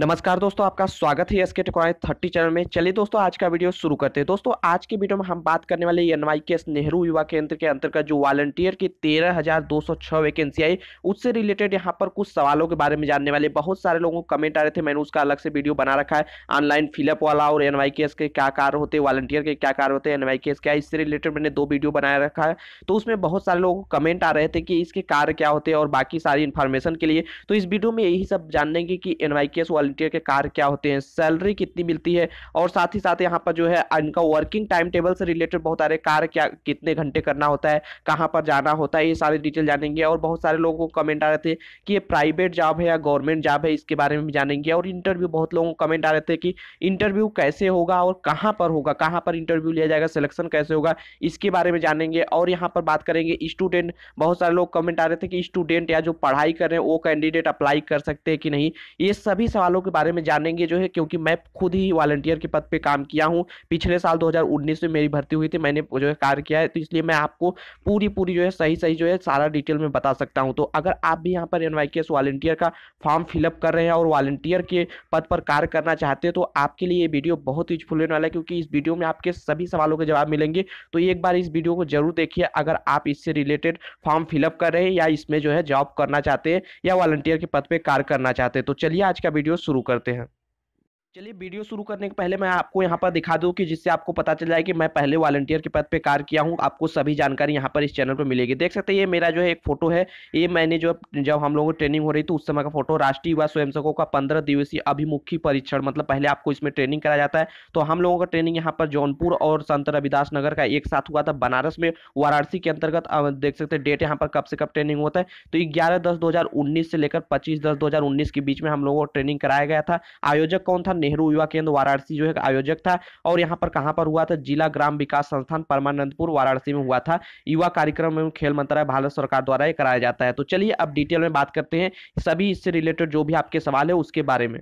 नमस्कार दोस्तों आपका स्वागत है एसके टेक्नोलॉजी थर्टी चैनल में चलिए दोस्तों आज का वीडियो शुरू करते हैं दोस्तों आज के वीडियो में हम बात करने वाले एन वाई के नेहरू युवा केंद्र के अंतर्गत जो वॉलंटियर की तेरह हजार दो सौ छह वैकेंसी आई उससे रिलेटेड यहाँ पर कुछ सवालों के बारे में जानने वाले बहुत सारे लोगों को कमेंट आ रहे थे मैंने उसका अलग से वीडियो बना रखा है ऑनलाइन फिलअप वाला और एन के क्या कार्य होते वॉलंटियर के क्या कार्य होते हैं एन वाई क्या इससे रिलेटेड मैंने दो वीडियो बनाया रखा है तो उसमें बहुत सारे लोगों को कमेंट आ रहे थे कि इसके कार्य क्या होते हैं और बाकी सारी इन्फॉर्मेशन के लिए तो इस वीडियो में यही सब जानने की एन वाई वॉल्टियर के कार्य क्या होते हैं सैलरी कितनी मिलती है और साथ ही साथ यहाँ पर जो है इनका वर्किंग टाइम टेबल से रिलेटेड बहुत सारे कार्य क्या कितने घंटे करना होता है कहाँ पर जाना होता है ये सारी डिटेल जानेंगे और बहुत सारे लोगों को कमेंट आ रहे थे कि ये प्राइवेट जॉब है या गवर्नमेंट जॉब है इसके बारे में भी जानेंगे और इंटरव्यू बहुत लोगों को कमेंट आ रहे थे कि इंटरव्यू कैसे होगा और कहाँ पर होगा कहाँ पर इंटरव्यू लिया जाएगा सिलेक्शन कैसे होगा इसके बारे में जानेंगे और यहाँ पर बात करेंगे स्टूडेंट बहुत सारे लोग कमेंट आ रहे थे कि स्टूडेंट या जो पढ़ाई कर रहे हैं वो कैंडिडेट अप्लाई कर सकते हैं कि नहीं ये सभी सवाल वालों के बारे में जानेंगे जो है क्योंकि मैं खुद ही वॉलंटियर के पद पे काम किया हूँ पिछले साल 2019 में मेरी भर्ती हुई थी मैंने जो है कार्य किया है तो इसलिए मैं आपको पूरी पूरी जो है सही सही जो है सारा डिटेल में बता सकता हूँ तो अगर आप भी यहाँ पर एन वाई का फॉर्म फिलअप कर रहे हैं और वॉलंटियर के पद पर कार्य करना चाहते हैं तो आपके लिए ये वीडियो बहुत यूजफुल होने वाला है क्योंकि इस वीडियो में आपके सभी सवालों के जवाब मिलेंगे तो एक बार इस वीडियो को जरूर देखिए अगर आप इससे रिलेटेड फॉर्म फिलअप कर रहे हैं या इसमें जो है जॉब करना चाहते हैं या वॉलंटियर के पद पर कार्य करना चाहते हैं तो चलिए आज का वीडियो शुरू करते हैं चलिए वीडियो शुरू करने के पहले मैं आपको यहाँ पर दिखा दूँ कि जिससे आपको पता चल जाए कि मैं पहले वॉलंटियर के पद पे कार्य किया हूँ आपको सभी जानकारी यहाँ पर इस चैनल पर मिलेगी देख सकते हैं ये मेरा जो है एक फोटो है ये मैंने जो जब हम लोगों को ट्रेनिंग हो रही थी उस समय का फोटो राष्ट्रीय युवा स्वयंसेवकों का पंद्रह दिवसीय अभिमुखी परीक्षण मतलब पहले आपको इसमें ट्रेनिंग कराया जाता है तो हम लोगों का ट्रेनिंग यहाँ पर जौनपुर और संत रविदास नगर का एक साथ हुआ था बनारस में वाराणसी के अंतर्गत देख सकते हैं डेट यहाँ पर कब से कब ट्रेनिंग होता है तो ग्यारह दस दो से लेकर पच्चीस दस दो के बीच में हम लोगों को ट्रेनिंग कराया गया था आयोजक कौन था नेहरू युवा केंद्र वाराणसी जो है आयोजक था और यहाँ पर कहाँ पर हुआ था जिला ग्राम विकास संस्थान परमानंदपुर वाराणसी में हुआ था युवा कार्यक्रम एवं खेल मंत्रालय भारत सरकार द्वारा कराया जाता है तो चलिए अब डिटेल में बात करते हैं सभी इससे रिलेटेड जो भी आपके सवाल है उसके बारे में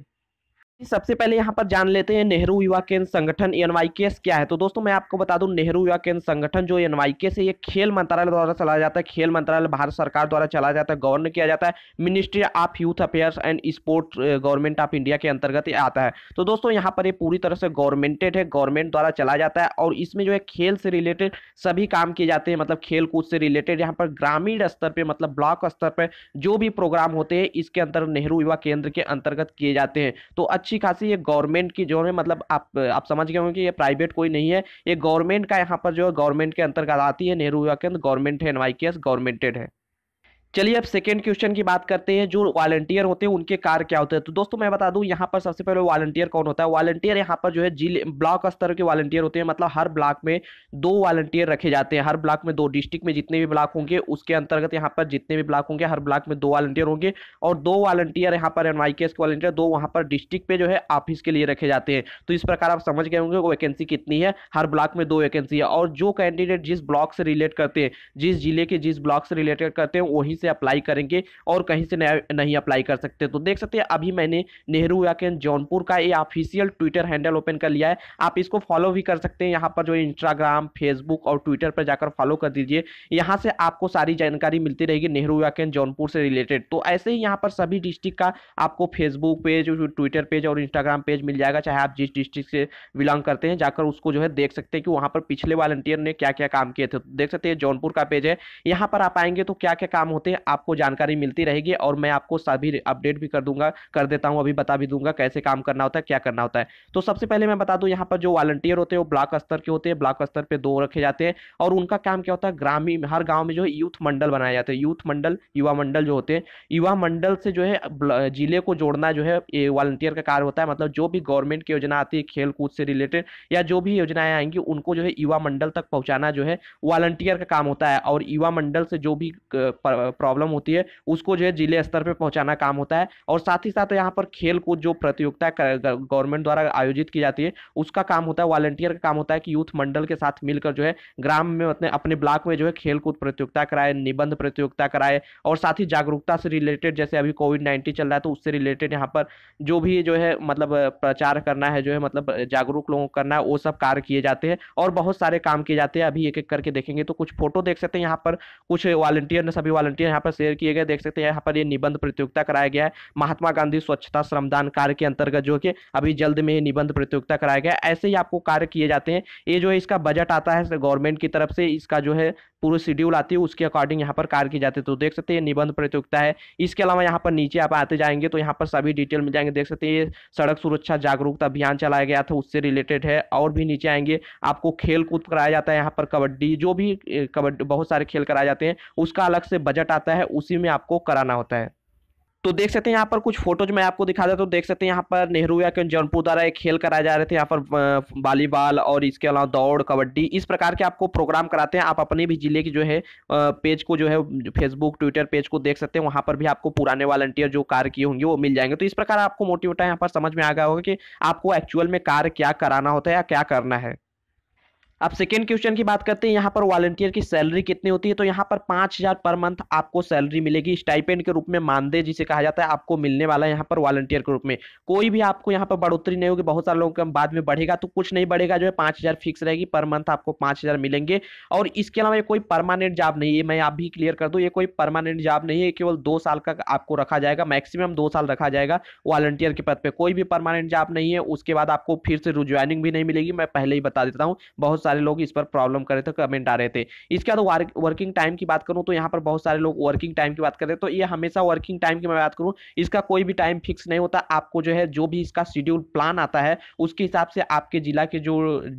सबसे पहले यहाँ पर जान लेते हैं नेहरू युवा केंद्र संगठन एन क्या है तो दोस्तों मैं आपको बता दूं नेहरू युवा केंद्र संगठन जो एन वाई केस है ये खेल मंत्रालय द्वारा चलाया जाता है खेल मंत्रालय भारत सरकार द्वारा चलाया जाता है गवर्न किया जाता है ministry of youth affairs and sport government of India के अंतर्गत आता है तो दोस्तों यहाँ पर ये पूरी तरह से गवर्नमेंटेड है गवर्नमेंट द्वारा चलाया जाता है और इसमें जो है खेल से रिलेटेड सभी काम किए जाते हैं मतलब खेल कूद से रिलेटेड यहाँ पर ग्रामीण स्तर पर मतलब ब्लॉक स्तर पर जो भी प्रोग्राम होते हैं इसके अंतर्गत नेहरू युवा केंद्र के अंतर्गत किए जाते हैं तो अच्छी खासी ये गवर्नमेंट की जो है मतलब आप आप समझ गए होंगे कि ये प्राइवेट कोई नहीं है ये गवर्नमेंट का यहाँ पर जो है गवर्नमेंट के अंतर्गत आती है नेहरू युवा केंद्र गवर्नमेंट है एन गवर्नमेंटेड है चलिए अब सेकेंड क्वेश्चन की बात करते हैं जो वॉलंटियर होते हैं उनके कार्य क्या होते हैं तो दोस्तों मैं बता दूं यहाँ पर सबसे पहले वॉलंटियर कौन होता है वॉलंटियर यहाँ पर जो है जिले ब्लॉक स्तर के वॉलंटियर होते हैं मतलब हर ब्लॉक में दो वॉलंटियर रखे जाते हैं हर ब्लॉक में दो डिस्ट्रिक्ट में जितने भी ब्लॉक होंगे उसके अंतर्गत यहाँ पर जितने भी ब्लॉक होंगे हर ब्लॉक में दो वॉलंटियर होंगे और दो वॉलंटियर यहाँ पर एन के वॉलंटियर दो वहाँ पर डिस्ट्रिक्ट पे जो है ऑफिस के लिए रखे जाते हैं तो इस प्रकार आप समझ गए होंगे वैकेंसी कितनी है हर ब्लॉक में दो वैकेंसी है और जो कैंडिडेट जिस ब्लॉक से रिलेट करते हैं जिस जिले के जिस ब्लॉक से रिलेटेड करते हैं वही से अप्लाई करेंगे और कहीं से नहीं अप्लाई कर सकते तो देख सकते हैं अभी मैंने नेहरू या जौनपुर का ये ऑफिशियल ट्विटर हैंडल ओपन कर लिया है आप इसको फॉलो भी कर सकते हैं यहाँ पर जो इंस्टाग्राम फेसबुक और ट्विटर पर जाकर फॉलो कर दीजिए यहाँ से आपको सारी जानकारी मिलती रहेगी नेहरू या जौनपुर से रिलेटेड तो ऐसे ही यहाँ पर सभी डिस्ट्रिक्ट का आपको फेसबुक पेज ट्विटर पेज और इंस्टाग्राम पेज मिल जाएगा चाहे आप जिस डिस्ट्रिक्ट से बिलोंग करते हैं जाकर उसको जो है देख सकते हैं कि वहाँ पर पिछले वॉलंटियर ने क्या क्या काम किए थे तो देख सकते हैं जौनपुर का पेज है यहाँ पर आप आएंगे तो क्या क्या काम होते से आपको जानकारी मिलती रहेगी और मैं आपको सभी अपडेट भी कर दूंगा कर देता हूँ अभी बता भी दूंगा कैसे काम करना होता है क्या करना होता है तो सबसे पहले मैं बता दूँ यहाँ पर जो वॉलंटियर होते हैं वो ब्लॉक स्तर के होते हैं ब्लॉक स्तर पर दो रखे जाते हैं और उनका काम क्या होता है ग्रामीण हर गाँव में जो है यूथ मंडल बनाया जाता है यूथ मंडल युवा मंडल जो होते हैं युवा मंडल से जो है जिले को जोड़ना जो है वॉलंटियर का कार्य होता है मतलब जो भी गवर्नमेंट की योजना आती है खेल कूद से रिलेटेड या जो भी योजनाएं आएंगी उनको जो है युवा मंडल तक पहुंचाना जो है वॉलंटियर का काम होता है और युवा मंडल से जो भी प्रॉब्लम होती है उसको जो है जिले स्तर पर पहुँचाना काम होता है और साथ ही साथ यहाँ पर खेल कूद जो प्रतियोगिता गवर्नमेंट द्वारा आयोजित की जाती है उसका काम होता है वॉलंटियर का काम होता है कि यूथ मंडल के साथ मिलकर जो है ग्राम में अपने अपने ब्लॉक में जो है खेल कूद प्रतियोगिता कराए निबंध प्रतियोगिता कराए और साथ ही जागरूकता से रिलेटेड जैसे अभी कोविड नाइन्टीन चल रहा है तो उससे रिलेटेड यहाँ पर जो भी जो है मतलब प्रचार करना है जो है मतलब जागरूक लोगों को करना है वो सब कार्य किए जाते हैं और बहुत सारे काम किए जाते हैं अभी एक एक करके देखेंगे तो कुछ फोटो देख सकते हैं यहाँ पर कुछ वॉलंटियर ने सभी वॉलंटियर यहाँ पर शेयर किए गए देख सकते हैं यहाँ पर ये निबंध प्रतियोगिता कराया गया है महात्मा गांधी स्वच्छता श्रमदान कार्य के अंतर्गत जो कि अभी जल्द में ही निबंध प्रतियोगिता कराया गया ऐसे ही आपको कार्य किए जाते हैं ये जो है इसका बजट आता है गवर्नमेंट की तरफ से इसका जो है पूरी शेड्यूल आती है उसके अकॉर्डिंग यहाँ पर कार्य की जाते हैं तो देख सकते हैं निबंध प्रतियोगिता है इसके अलावा यहाँ पर नीचे आप आते जाएंगे तो यहाँ पर सभी डिटेल मिल जाएंगे देख सकते हैं ये सड़क सुरक्षा जागरूकता अभियान चलाया गया था उससे रिलेटेड है और भी नीचे आएंगे आपको खेल कूद कराया जाता है यहाँ पर कबड्डी जो भी कबड्डी बहुत सारे खेल कराए जाते हैं उसका अलग से बजट आता है उसी में आपको कराना होता है तो देख सकते हैं यहाँ पर कुछ फोटोज मैं आपको दिखा देता हूँ देख सकते हैं यहाँ पर नेहरू या जौनपुर द्वारा एक खेल कराए जा रहे थे यहाँ पर वॉलीबॉल और इसके अलावा दौड़ कबड्डी इस प्रकार के आपको प्रोग्राम कराते हैं आप अपने भी जिले की जो है पेज को जो है फेसबुक ट्विटर पेज को देख सकते हैं वहाँ पर भी आपको पुराने वॉलंटियर जो कार्य किए होंगे वो मिल जाएंगे तो इस प्रकार आपको मोटिवेटा यहाँ पर समझ में आ गया होगा कि आपको एक्चुअल में कार्य क्या कराना होता है या क्या करना है अब सेकेंड क्वेश्चन की बात करते हैं यहाँ पर वॉलंटियर की सैलरी कितनी होती है तो यहाँ पर पाँच हज़ार पर मंथ आपको सैलरी मिलेगी स्टाइपेंड के रूप में मानदेय जिसे कहा जाता है आपको मिलने वाला है यहाँ पर वॉलंटियर के रूप में कोई भी आपको यहाँ पर बढ़ोतरी नहीं होगी बहुत सारे लोगों के बाद में बढ़ेगा तो कुछ नहीं बढ़ेगा जो है पाँच फिक्स रहेगी पर मंथ आपको पाँच मिलेंगे और इसके अलावा ये कोई परमानेंट जॉब नहीं है मैं आप भी क्लियर कर दूँ ये कोई परमानेंट जॉब नहीं है केवल दो साल का आपको रखा जाएगा मैक्सिमम दो साल रखा जाएगा वॉलंटियर के पद पर कोई भी परमानेंट जॉब नहीं है उसके बाद आपको फिर से रिज्वाइनिंग भी नहीं मिलेगी मैं पहले ही बता देता हूँ बहुत सारे लोग इस पर प्रॉब्लम कर रहे थे कमेंट आ रहे थे इसके बाद वर्किंग टाइम की बात करूँ तो यहाँ पर बहुत सारे लोग वर्किंग टाइम की बात कर रहे हैं तो ये हमेशा वर्किंग टाइम की मैं बात करूँ इसका कोई भी टाइम फिक्स नहीं होता आपको जो है जो भी इसका शेड्यूल प्लान आता है उसके हिसाब से आपके जिला के जो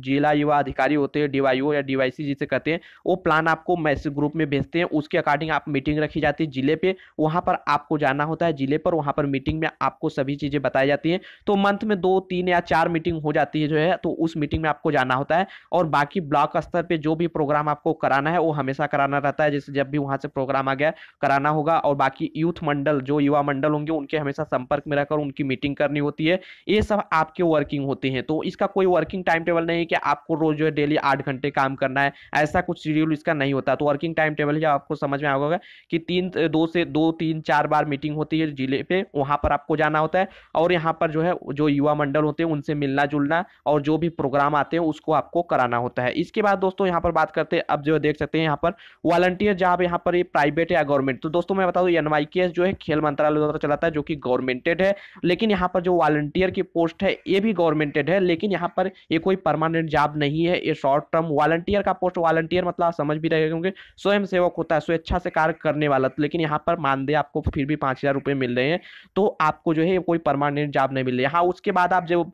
जिला युवा अधिकारी होते हैं डीवाईओ या डीवाईसी जिसे कहते हैं वो प्लान आपको मैसेज ग्रुप में भेजते हैं उसके अकॉर्डिंग आप मीटिंग रखी जाती है जिले पे वहाँ पर आपको जाना होता है जिले पर वहाँ पर मीटिंग में आपको सभी चीज़ें बताई जाती हैं तो मंथ में दो तीन या चार मीटिंग हो जाती है जो है तो उस मीटिंग में आपको जाना होता है और बाकी बाकी ब्लॉक स्तर पे जो भी प्रोग्राम आपको कराना है वो हमेशा कराना रहता है जैसे जब भी वहाँ से प्रोग्राम आ गया कराना होगा और बाकी यूथ मंडल जो युवा मंडल होंगे उनके हमेशा संपर्क में रहकर उनकी मीटिंग करनी होती है ये सब आपके वर्किंग होते हैं तो इसका कोई वर्किंग टाइम टेबल नहीं है कि आपको रोज जो है डेली आठ घंटे काम करना है ऐसा कुछ शेड्यूल इसका नहीं होता तो वर्किंग टाइम टेबल ही आपको समझ में आएगा कि तीन दो से दो तीन चार बार मीटिंग होती है जिले पे वहाँ पर आपको जाना होता है और यहाँ पर जो है जो युवा मंडल होते हैं उनसे मिलना जुलना और जो भी प्रोग्राम आते हैं उसको आपको कराना होता है होता है इसके बाद दोस्तों यहाँ पर बात करते हैं अब जो देख सकते हैं यहाँ पर वॉलंटियर जॉब यहाँ पर प्राइवेट या गवर्नमेंट तो दोस्तों मैं बता दू एन जो है खेल मंत्रालय द्वारा चलाता है जो कि गवर्नमेंटेड है लेकिन यहाँ पर जो वॉलंटियर की पोस्ट है ये भी गवर्नमेंटेड है लेकिन यहाँ पर ये कोई परमानेंट जॉब नहीं है ये शॉर्ट टर्म वॉलंटियर का पोस्ट वॉलंटियर मतलब समझ भी रहेगा क्योंकि स्वयं सेवक होता है स्वेच्छा से कार्य करने वाला तो लेकिन यहाँ पर मानदेय आपको फिर भी पाँच हज़ार रुपये मिल रहे हैं तो आपको जो है कोई परमानेंट जॉब नहीं मिल रही है हाँ, उसके बाद आप जब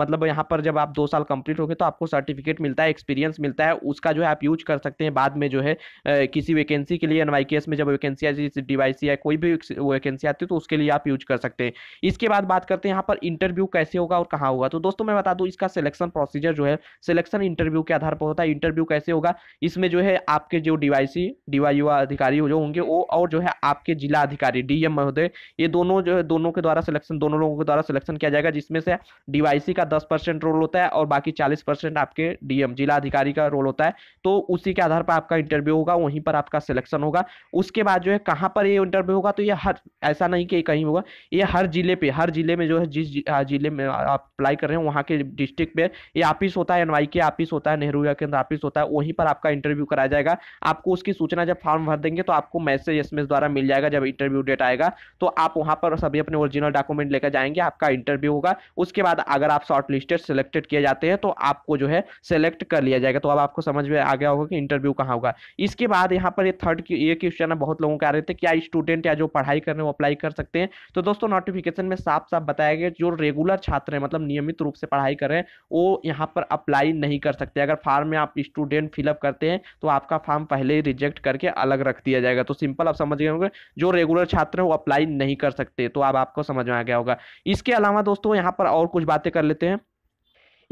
मतलब यहाँ पर जब आप दो साल कंप्लीट हो गए तो आपको सर्टिफिकेट मिलता है एक एक्सपीरियंस मिलता है उसका जो है आप यूज कर सकते हैं बाद में जो है किसी वैकेंसी के लिए एन में जब वैकेंसी आती है डिवाइसी या कोई भी वैकेंसी आती है तो उसके लिए आप यूज कर सकते हैं इसके बाद बात करते हैं यहाँ पर इंटरव्यू कैसे होगा और कहाँ होगा तो दोस्तों मैं बता दूँ इसका सिलेक्शन प्रोसीजर जो है सिलेक्शन इंटरव्यू के आधार पर होता है इंटरव्यू कैसे होगा इसमें जो है आपके जो डीवाईसी डीवाई अधिकारी जो होंगे वो और जो है आपके जिला अधिकारी डीएम महोदय ये दोनों जो है दोनों के द्वारा सिलेक्शन दोनों लोगों के द्वारा सिलेक्शन किया जाएगा जिसमें से डीवाईसी का दस परसेंट रोल होता है और बाकी चालीस परसेंट आपके डीएम जिला अधिकारी का रोल होता है तो उसी के आधार पर आपका इंटरव्यू होगा वहीं पर आपका सिलेक्शन होगा उसके बाद जो है कहाँ पर ये इंटरव्यू होगा तो ये हर ऐसा नहीं कि कहीं होगा ये हर जिले पर हर जिले में जो है जिस जिले में आप अप्लाई कर रहे हैं वहाँ के डिस्ट्रिक्ट में ये ऑफिस होता है एनवाई के ऑफिस होता है नेहरू केंद्र ऑफिस होता है वहीं पर आपका इंटरव्यू कराया जाएगा आपको उसकी सूचना जब फॉर्म भर देंगे तो आपको मैसेज एस द्वारा मिल जाएगा जब इंटरव्यू डेट आएगा तो आप वहाँ पर सभी अपने ओरिजिनल डॉक्यूमेंट लेकर जाएंगे आपका इंटरव्यू होगा उसके बाद अगर आप शॉर्ट लिस्टेड सेलेक्टेड किए जाते हैं तो आपको जो है सेलेक्ट कर लिया जाएगा तो अब आपको समझ में आ गया होगा कि इंटरव्यू कहाँ होगा इसके बाद यहाँ पर ये थर्ड ये क्वेश्चन बहुत लोगों के आ रहे थे क्या स्टूडेंट या जो पढ़ाई कर रहे हैं वो अप्लाई कर सकते हैं तो दोस्तों नोटिफिकेशन में साफ साफ बताया गया जो रेगुलर छात्र हैं मतलब नियमित रूप से पढ़ाई कर रहे हैं वो यहाँ पर अप्लाई नहीं कर सकते अगर फार्म में आप स्टूडेंट फिलअप करते हैं तो आपका फार्म पहले ही रिजेक्ट करके अलग रख दिया जाएगा तो सिंपल आप समझ गए होंगे जो रेगुलर छात्र हैं वो अप्लाई नहीं कर सकते तो अब आपको समझ में आ गया होगा इसके अलावा दोस्तों यहाँ पर और कुछ बातें कर लेते हैं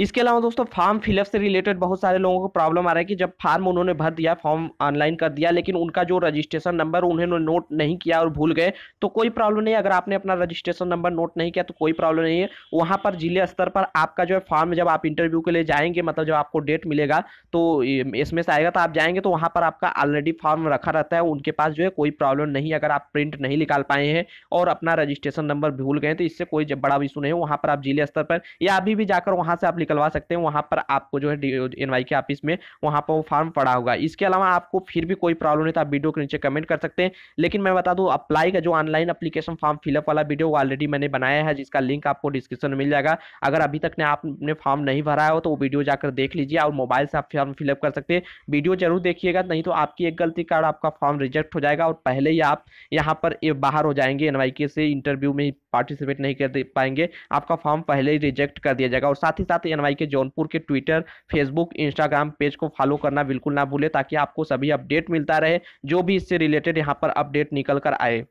इसके अलावा दोस्तों फॉर्म फिलअप से रिलेटेड बहुत सारे लोगों को प्रॉब्लम आ रहा है कि जब फॉर्म उन्होंने भर दिया फॉर्म ऑनलाइन कर दिया लेकिन उनका जो रजिस्ट्रेशन नंबर उन्होंने नोट नहीं किया और भूल गए तो कोई प्रॉब्लम नहीं अगर आपने अपना रजिस्ट्रेशन नंबर नोट नहीं किया तो कोई प्रॉब्लम नहीं है वहाँ पर जिले स्तर पर आपका जो है फॉर्म जब आप इंटरव्यू के लिए जाएंगे मतलब जब आपको डेट मिलेगा तो एस आएगा तो आप जाएंगे तो वहाँ पर आपका ऑलरेडी फॉर्म रखा रहता है उनके पास जो है कोई प्रॉब्लम नहीं अगर आप प्रिंट नहीं निकाल पाए हैं और अपना रजिस्ट्रेशन नंबर भूल गए तो इससे कोई बड़ा इशू नहीं है वहाँ पर आप जिले स्तर पर या अभी भी जाकर वहाँ से आप निकलवा सकते हैं वहाँ पर आपको जो है एन के ऑफिस में वहाँ पर वो फॉर्म पड़ा होगा इसके अलावा आपको फिर भी कोई प्रॉब्लम नहीं तो आप वीडियो के नीचे कमेंट कर सकते हैं लेकिन मैं बता दूँ अप्लाई का जो ऑनलाइन अपलीकेशन फॉर्म फिलअप वाला वीडियो ऑलरेडी मैंने बनाया है जिसका लिंक आपको डिस्क्रिप्शन में मिल जाएगा अगर अभी तक ने आपने फॉर्म नहीं भरा हो तो वो वीडियो जाकर देख लीजिए और मोबाइल से आप फॉर्म फिलअप कर सकते हैं वीडियो जरूर देखिएगा नहीं तो आपकी एक गलती कारण आपका फॉर्म रिजेक्ट हो जाएगा और पहले ही आप यहाँ पर बाहर हो जाएंगे एन से इंटरव्यू में पार्टिसिपेट नहीं कर पाएंगे आपका फॉर्म पहले ही रिजेक्ट कर दिया जाएगा और साथ ही साथ एनवाई के जौनपुर के ट्विटर फेसबुक इंस्टाग्राम पेज को फॉलो करना बिल्कुल ना भूलें ताकि आपको सभी अपडेट मिलता रहे जो भी इससे रिलेटेड यहाँ पर अपडेट निकल कर आए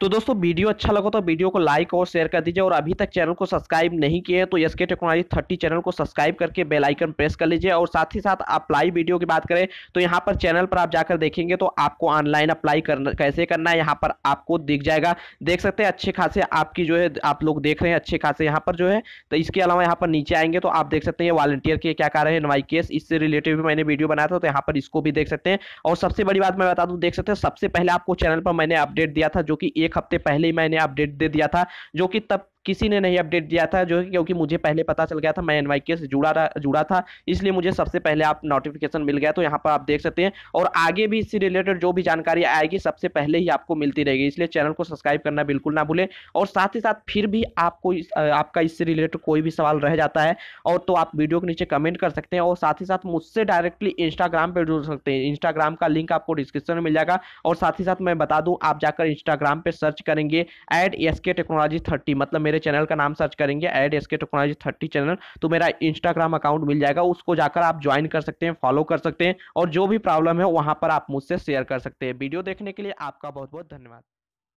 तो दोस्तों वीडियो अच्छा लगा तो वीडियो को लाइक और शेयर कर दीजिए और अभी तक चैनल को सब्सक्राइब नहीं किए हैं तो S K technology thirty channel को सब्सक्राइब करके बेल आइकन प्रेस कर लीजिए और साथ ही साथ अप्लाई वीडियो की बात करें तो यहाँ पर चैनल पर आप जाकर देखेंगे तो आपको ऑनलाइन अप्लाई करना कैसे करना है यहाँ पर आपको दिख जाएगा देख सकते हैं अच्छे खासे आपकी जो है आप लोग देख रहे हैं अच्छे खासे यहाँ पर जो है तो इसके अलावा यहाँ पर नीचे आएंगे तो आप देख सकते हैं वॉलंटियर के क्या कार्य है वाई केस इससे रिलेटेड भी मैंने वीडियो बनाया था तो यहाँ पर इसको भी देख सकते हैं और सबसे बड़ी बात मैं बता दूँ देख सकते हैं सबसे पहले आपको चैनल पर मैंने अपडेट दिया था जो कि एक हफ्ते पहले ही मैंने अपडेट दे दिया था जो कि तब किसी ने नहीं अपडेट दिया था जो क्योंकि मुझे पहले पता चल गया था मैं एन से जुड़ा रहा जुड़ा था इसलिए मुझे सबसे पहले आप नोटिफिकेशन मिल गया तो यहाँ पर आप देख सकते हैं और आगे भी इससे रिलेटेड जो भी जानकारी आएगी सबसे पहले ही आपको मिलती रहेगी इसलिए चैनल को सब्सक्राइब करना बिल्कुल ना भूलें और साथ ही साथ फिर भी आपको इस, आपका इससे रिलेटेड कोई भी सवाल रह जाता है और तो आप वीडियो के नीचे कमेंट कर सकते हैं और साथ ही साथ मुझसे डायरेक्टली इंस्टाग्राम पर जुड़ सकते हैं इंस्टाग्राम का लिंक आपको डिस्क्रिप्शन में मिल जाएगा और साथ ही साथ मैं बता दूँ आप जाकर इंस्टाग्राम पर सर्च करेंगे at S K technology thirty मतलब मेरे मेरे चैनल का नाम सर्च करेंगे at S K technology thirty channel तो मेरा इंस्टाग्राम अकाउंट मिल जाएगा उसको जाकर आप ज्वाइन कर सकते हैं फॉलो कर सकते हैं और जो भी प्रॉब्लम है वहाँ पर आप मुझसे शेयर कर सकते हैं वीडियो देखने के लिए आपका बहुत बहुत धन्यवाद